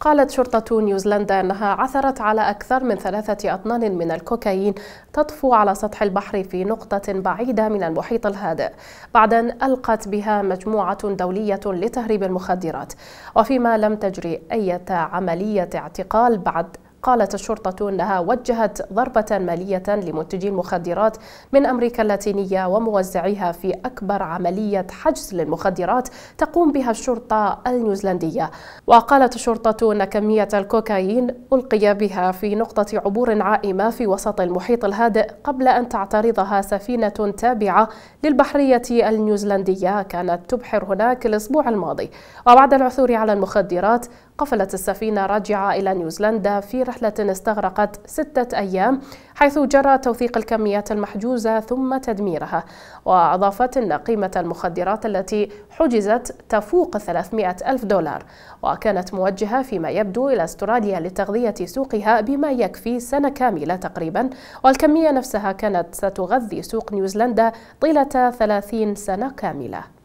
قالت شرطة نيوزيلندا أنها عثرت على أكثر من ثلاثة أطنان من الكوكايين تطفو على سطح البحر في نقطة بعيدة من المحيط الهادئ بعد أن ألقت بها مجموعة دولية لتهريب المخدرات وفيما لم تجري أي عملية اعتقال بعد قالت الشرطة أنها وجهت ضربة مالية لمنتجي المخدرات من أمريكا اللاتينية وموزعيها في أكبر عملية حجز للمخدرات تقوم بها الشرطة النيوزيلندية وقالت الشرطة أن كمية الكوكايين ألقي بها في نقطة عبور عائمة في وسط المحيط الهادئ قبل أن تعترضها سفينة تابعة للبحرية النيوزيلندية كانت تبحر هناك الأسبوع الماضي وبعد العثور على المخدرات قفلت السفينة راجعة إلى نيوزيلندا في رحلة استغرقت ستة أيام حيث جرى توثيق الكميات المحجوزة ثم تدميرها وأضافت أن قيمة المخدرات التي حجزت تفوق 300 ألف دولار وكانت موجهة فيما يبدو إلى استراليا لتغذية سوقها بما يكفي سنة كاملة تقريبا والكمية نفسها كانت ستغذي سوق نيوزيلندا طيلة 30 سنة كاملة